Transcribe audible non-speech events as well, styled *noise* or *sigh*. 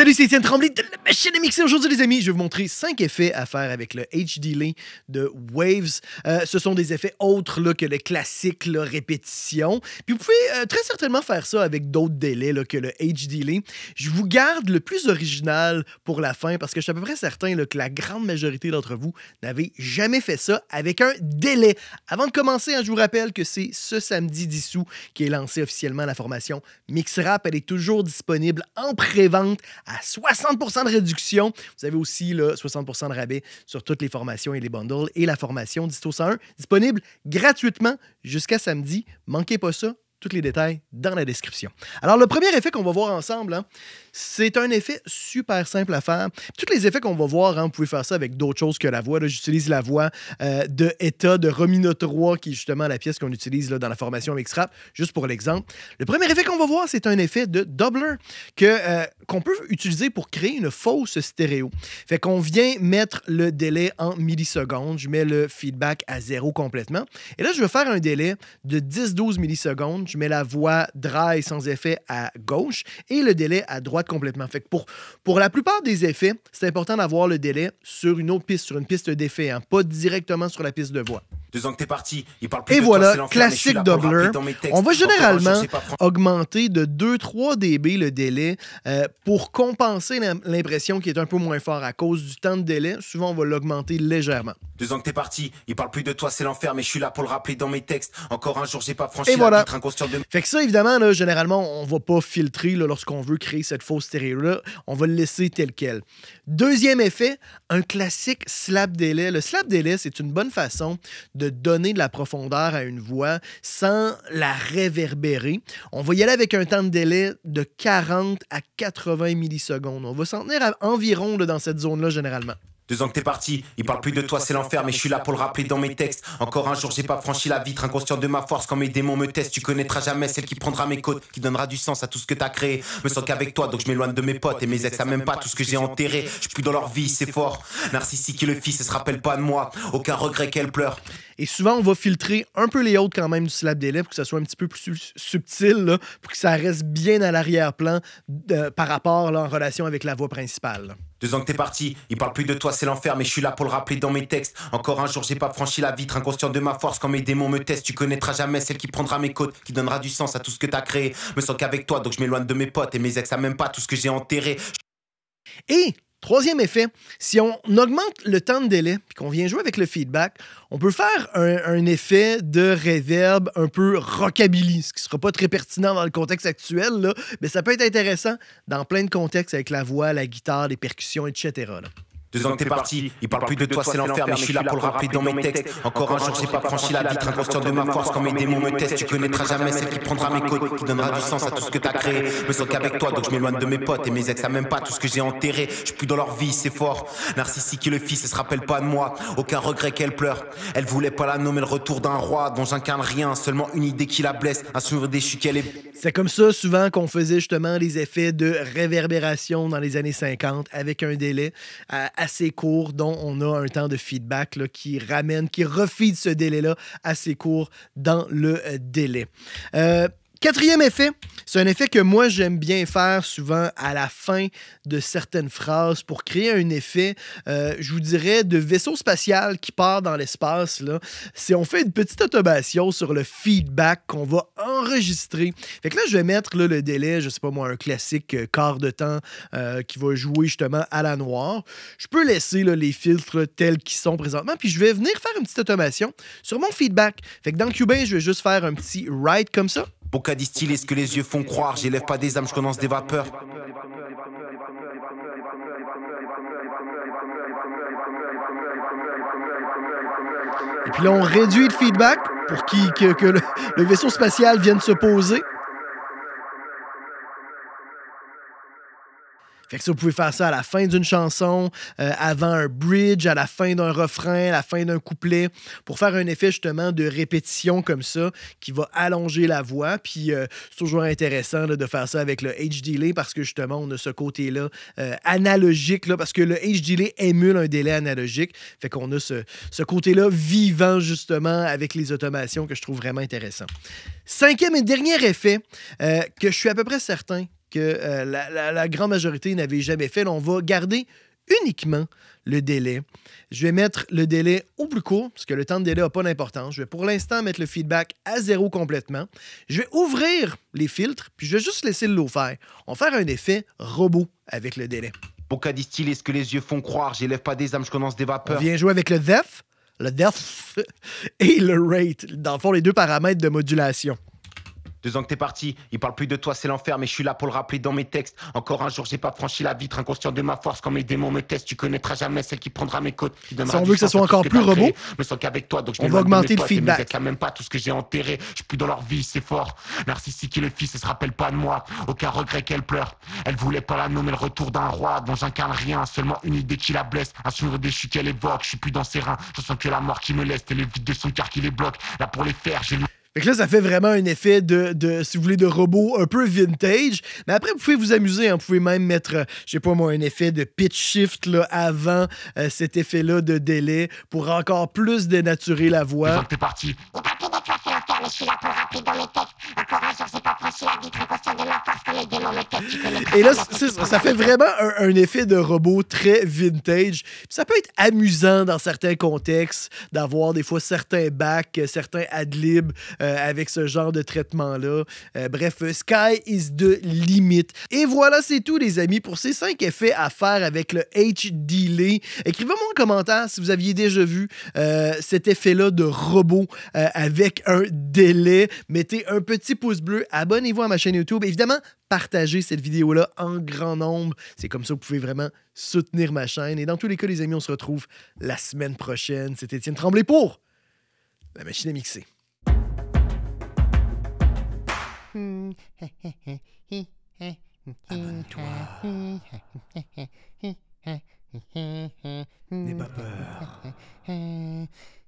Salut, c'est Étienne Tremblay de la machine à mixer. Aujourd'hui, les amis, je vais vous montrer 5 effets à faire avec le HD delay de Waves. Euh, ce sont des effets autres là, que le classique répétition. Puis vous pouvez euh, très certainement faire ça avec d'autres délais que le HD Je vous garde le plus original pour la fin parce que je suis à peu près certain que la grande majorité d'entre vous n'avez jamais fait ça avec un délai. Avant de commencer, hein, je vous rappelle que c'est ce samedi 10 août qui est lancé officiellement la formation Mix Rap. Elle est toujours disponible en pré-vente à 60 de réduction. Vous avez aussi 60 de rabais sur toutes les formations et les bundles et la formation Distos 101 disponible gratuitement jusqu'à samedi. Manquez pas ça, tous les détails dans la description. Alors, le premier effet qu'on va voir ensemble, hein, c'est un effet super simple à faire. Tous les effets qu'on va voir, hein, vous pouvez faire ça avec d'autres choses que la voix. J'utilise la voix euh, de ETA de Romino 3, qui est justement la pièce qu'on utilise dans la formation avec Scrap, juste pour l'exemple. Le premier effet qu'on va voir, c'est un effet de doubler euh, qu'on peut utiliser pour créer une fausse stéréo. Fait qu'on vient mettre le délai en millisecondes. Je mets le feedback à zéro complètement. Et là, je vais faire un délai de 10-12 millisecondes je mets la voix dry sans effet à gauche et le délai à droite complètement. Fait pour, pour la plupart des effets, c'est important d'avoir le délai sur une autre piste, sur une piste d'effet, hein, pas directement sur la piste de voix. Deux ans que es parti, il parle plus Et voilà, classique doubler. On va généralement augmenter de 2-3 dB le délai euh, pour compenser l'impression qui est un peu moins fort à cause du temps de délai. Souvent, on va l'augmenter légèrement. Deux ans que es parti, il parle plus de toi, c'est l'enfer, mais je suis là pour le rappeler dans mes textes. Encore un jour, j'ai pas franchi Et voilà. Fait que ça, évidemment, là, généralement, on va pas filtrer lorsqu'on veut créer cette fausse stéréo-là. On va le laisser tel quel. Deuxième effet, un classique slap délai. Le slap délai, c'est une bonne façon de donner de la profondeur à une voix sans la réverbérer. On va y aller avec un temps de délai de 40 à 80 millisecondes. On va s'en tenir à environ dans cette zone-là généralement. Deux ans que t'es parti, il parle plus de toi, c'est l'enfer, mais je suis là pour le rappeler dans mes textes. Encore un jour, j'ai pas franchi la vitre, inconscient de ma force. Quand mes démons me testent, tu connaîtras jamais celle qui prendra mes côtes, qui donnera du sens à tout ce que t'as créé. Me sens qu'avec toi, donc je m'éloigne de mes potes et mes ex, ça même pas tout ce que j'ai enterré. Je suis plus dans leur vie, c'est fort. Narcissique qui le fils, ça se rappelle pas de moi. Aucun regret qu'elle pleure. Et souvent, on va filtrer un peu les autres quand même du des lèvres pour que ça soit un petit peu plus subtil, pour que ça reste bien à l'arrière-plan par rapport en relation avec la voix principale. Deux ans que t'es parti, il parle plus de toi, c'est l'enfer, mais je suis là pour le rappeler dans mes textes. Encore un jour, j'ai pas franchi la vitre, inconscient de ma force. Quand mes démons me testent, tu connaîtras jamais celle qui prendra mes côtes, qui donnera du sens à tout ce que t'as créé. Me sens qu'avec toi, donc je m'éloigne de mes potes et mes ex, à même pas tout ce que j'ai enterré. Et Troisième effet, si on augmente le temps de délai puis qu'on vient jouer avec le feedback, on peut faire un, effet de reverb un peu rockabilly, ce qui ne sera pas très pertinent dans le contexte actuel, mais ça peut être intéressant dans plein de contextes avec la voix, la guitare, les percussions, etc. Deux ans que t'es parti, il parle plus de toi, c'est l'enfer, mais je suis là pour le rappeler dans mes textes. Encore un jour, j'ai pas franchi la vitre, inconscient de ma force, quand mes démons me testent, tu connaîtras jamais celle qui prendra mes côtes, qui donnera du sens à tout ce que t'as créé. Me sens qu'avec toi, donc je m'éloigne de mes potes et mes ex, ça même pas tout ce que j'ai enterré. Je suis plus dans leur vie, c'est fort. Narcissique et le fils, ça se rappelle pas de moi, aucun regret qu'elle pleure. Elle voulait pas la nommer le retour d'un roi dont j'incarne rien, seulement une idée qui la blesse, un sourire déchu qu'elle est. C'est comme ça souvent qu'on faisait justement les effets de réverbération dans les années 50 avec un délai euh, assez court dont on a un temps de feedback qui ramène, qui refit ce délai-là assez court dans le euh, délai. Euh, Quatrième effet, c'est un effet que moi j'aime bien faire souvent à la fin de certaines phrases pour créer un effet, euh, je vous dirais, de vaisseau spatial qui part dans l'espace. Là, c'est on fait une petite automation sur le feedback qu'on va enregistrer. Fait que là, je vais mettre le délai, je sais pas moi, un classique euh, quart de temps euh, qui va jouer justement à la noire. Je peux laisser les filtres tels qu'ils sont présentement, puis je vais venir faire une petite automation sur mon feedback. Fait que dans cubain, je vais juste faire un petit write comme ça. Boca est ce que les yeux font croire. J'élève pas des âmes, je commence des vapeurs. Et puis là, on réduit le feedback pour qui, que, le, vaisseau spatial vienne se poser. Fait que ça, vous pouvez faire ça à la fin d'une chanson, euh, avant un bridge, à la fin d'un refrain, à la fin d'un couplet, pour faire un effet justement de répétition comme ça qui va allonger la voix. Puis euh, c'est toujours intéressant de faire ça avec le H-Delay parce que justement, on a ce côté-là euh, analogique, là, parce que le H-Delay émule un délai analogique. Fait qu'on a ce, ce côté-là vivant justement avec les automations que je trouve vraiment intéressant. Cinquième et dernier effet que je suis à peu près certain que euh, la, grande majorité n'avait jamais fait. on va garder uniquement le délai. Je vais mettre le délai au plus court, parce que le temps de délai n'a pas d'importance. Je vais pour l'instant mettre le feedback à zéro complètement. Je vais ouvrir les filtres, puis je vais juste laisser le lot faire. On va faire un effet robot avec le délai. Pour cas est ce que les yeux font croire, j'élève pas des âmes, je commence des vapeurs. Viens jouer avec le def, le *laughs* et le rate, dans le fond, les deux paramètres de modulation. Deux ans que t'es parti, il parle plus de toi, c'est l'enfer, mais je suis là pour le rappeler dans mes textes. Encore un jour, j'ai pas franchi la vitre, inconscient de ma force. Quand mes démons me testent, tu connaîtras jamais celle qui prendra mes côtes. Qui ça, on que ça soit encore plus rebond. Mais qu'avec toi, donc je on augmenter le feedback. même pas tout ce que j'ai enterré. Je suis plus dans leur vie, c'est fort. Narcissique qui le fils, elle se rappelle pas de moi. Aucun regret qu'elle pleure. Elle voulait pas la nommer le retour d'un roi dont j'incarne rien. Seulement une idée qui la blesse. Un sourire déchu qu'elle évoque. Je suis plus dans ses reins. Je sens que la mort qui me laisse et les vides de son cœur qui les bloque. Là pour les faire, j'ai donc là, ça fait vraiment un effet de, si de robot un peu vintage. Mais après, vous pouvez vous amuser. Hein. Vous pouvez même mettre, euh, je sais pas moi, un effet de pitch shift là, avant euh, cet effet-là de délai pour encore plus dénaturer la voix. parti. Et là, *laughs* ça fait vraiment un, effet de robot très vintage. ça peut être amusant dans certains contextes d'avoir des fois certains bacs, euh, certains adlibs euh, avec ce genre de traitement-là. Euh, bref, Sky is the limit. Et voilà, c'est tout, les amis, pour ces cinq effets à faire avec le H-Delay. Écrivez-moi en commentaire si vous aviez déjà vu cet effet-là de robot avec un délai. Mettez un petit pouce bleu, abonnez-vous à ma chaîne YouTube. Évidemment, partager cette vidéo-là en grand nombre. C'est comme ça que vous pouvez vraiment soutenir ma chaîne. Et dans tous les cas, les amis, on se retrouve la semaine prochaine. C'était Étienne Tremblay pour La Machine à Mixer. Hmm. Abonne-toi. *laughs* N'aie pas peur. *laughs*